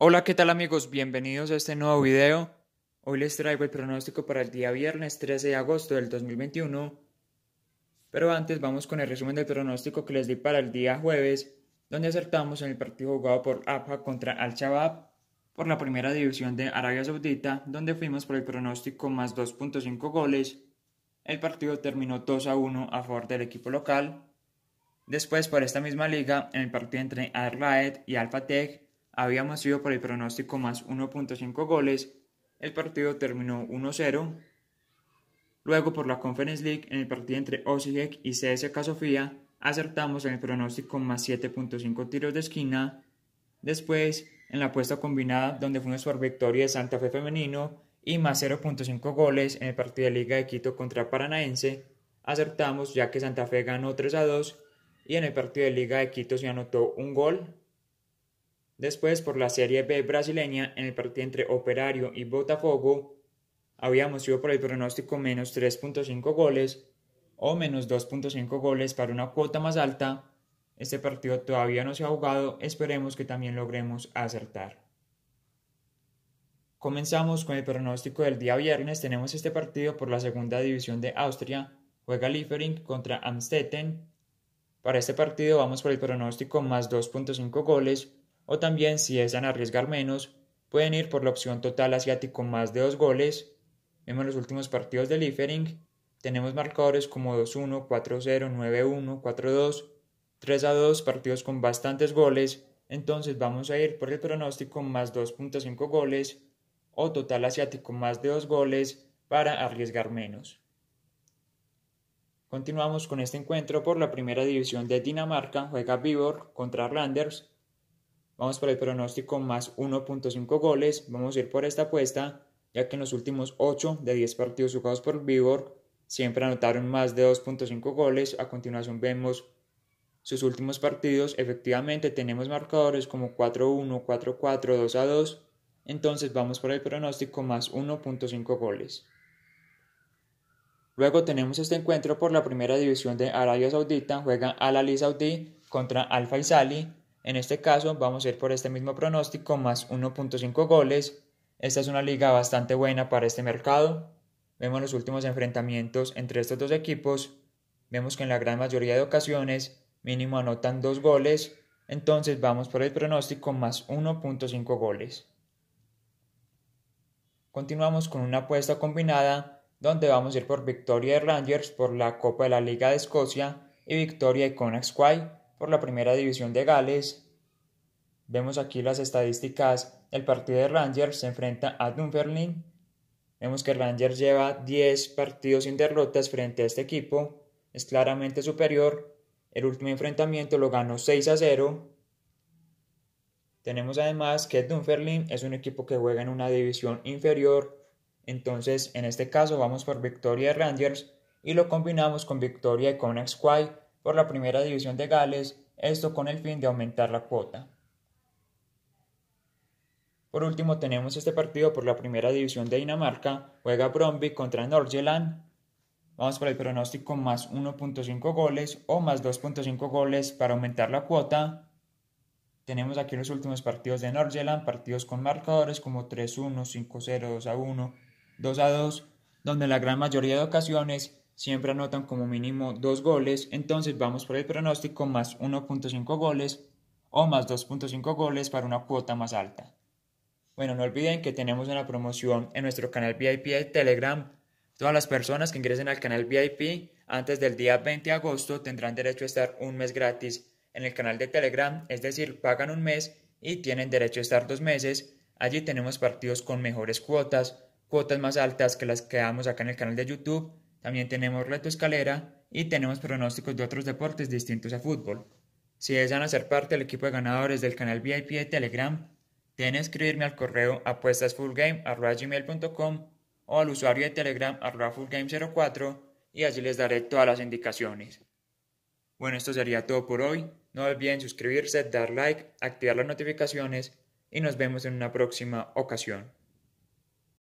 Hola, ¿qué tal amigos? Bienvenidos a este nuevo video. Hoy les traigo el pronóstico para el día viernes 13 de agosto del 2021. Pero antes vamos con el resumen del pronóstico que les di para el día jueves, donde acertamos en el partido jugado por Abha contra Al-Shabaab por la primera división de Arabia Saudita, donde fuimos por el pronóstico más 2.5 goles. El partido terminó 2 a 1 a favor del equipo local. Después, por esta misma liga, en el partido entre Al-Raed y Al-Fateh, habíamos ido por el pronóstico más 1.5 goles, el partido terminó 1-0. Luego por la Conference League en el partido entre Osijek y CSK Sofía acertamos en el pronóstico más 7.5 tiros de esquina. Después en la apuesta combinada donde fuimos por victoria de Santa Fe femenino y más 0.5 goles en el partido de Liga de Quito contra Paranaense acertamos ya que Santa Fe ganó 3 a 2 y en el partido de Liga de Quito se anotó un gol Después, por la Serie B brasileña, en el partido entre Operario y Botafogo, habíamos ido por el pronóstico menos 3.5 goles o menos 2.5 goles para una cuota más alta. Este partido todavía no se ha jugado, esperemos que también logremos acertar. Comenzamos con el pronóstico del día viernes. Tenemos este partido por la segunda división de Austria. Juega Liefering contra Amstetten. Para este partido vamos por el pronóstico más 2.5 goles o también si desean arriesgar menos, pueden ir por la opción total asiático más de dos goles. Vemos los últimos partidos de Liefering, tenemos marcadores como 2-1, 4-0, 9-1, 4-2, 3-2, partidos con bastantes goles, entonces vamos a ir por el pronóstico más 2.5 goles o total asiático más de dos goles para arriesgar menos. Continuamos con este encuentro por la primera división de Dinamarca, juega Viborg contra Randers, Vamos por el pronóstico más 1.5 goles. Vamos a ir por esta apuesta, ya que en los últimos 8 de 10 partidos jugados por Vigor siempre anotaron más de 2.5 goles. A continuación vemos sus últimos partidos. Efectivamente tenemos marcadores como 4-1, 4-4, 2-2. Entonces vamos por el pronóstico más 1.5 goles. Luego tenemos este encuentro por la primera división de Arabia Saudita. Juegan Al Ali Saudí contra Al Faisali. En este caso vamos a ir por este mismo pronóstico más 1.5 goles. Esta es una liga bastante buena para este mercado. Vemos los últimos enfrentamientos entre estos dos equipos. Vemos que en la gran mayoría de ocasiones mínimo anotan dos goles. Entonces vamos por el pronóstico más 1.5 goles. Continuamos con una apuesta combinada donde vamos a ir por victoria de Rangers por la Copa de la Liga de Escocia y victoria de Connacht por la Primera División de Gales. Vemos aquí las estadísticas. El partido de Rangers se enfrenta a Dunfermline. Vemos que Rangers lleva 10 partidos sin derrotas frente a este equipo. Es claramente superior. El último enfrentamiento lo ganó 6 a 0. Tenemos además que Dunfermline es un equipo que juega en una división inferior. Entonces, en este caso, vamos por victoria de Rangers y lo combinamos con victoria de Conex White por la Primera División de Gales, esto con el fin de aumentar la cuota. Por último tenemos este partido por la Primera División de Dinamarca, juega Bromby contra Norgeland. Vamos por el pronóstico más 1.5 goles o más 2.5 goles para aumentar la cuota. Tenemos aquí los últimos partidos de Norgeland, partidos con marcadores como 3-1, 5-0, 2-1, 2-2, donde la gran mayoría de ocasiones siempre anotan como mínimo dos goles, entonces vamos por el pronóstico más 1.5 goles o más 2.5 goles para una cuota más alta. Bueno, no olviden que tenemos una promoción en nuestro canal VIP de Telegram. Todas las personas que ingresen al canal VIP antes del día 20 de agosto tendrán derecho a estar un mes gratis en el canal de Telegram, es decir, pagan un mes y tienen derecho a estar dos meses. Allí tenemos partidos con mejores cuotas, cuotas más altas que las que damos acá en el canal de YouTube también tenemos reto escalera y tenemos pronósticos de otros deportes distintos a fútbol. Si desean hacer parte del equipo de ganadores del canal VIP de Telegram, deben escribirme al correo apuestasfullgame.com o al usuario de Telegram fullgame04 y allí les daré todas las indicaciones. Bueno, esto sería todo por hoy. No olviden suscribirse, dar like, activar las notificaciones y nos vemos en una próxima ocasión.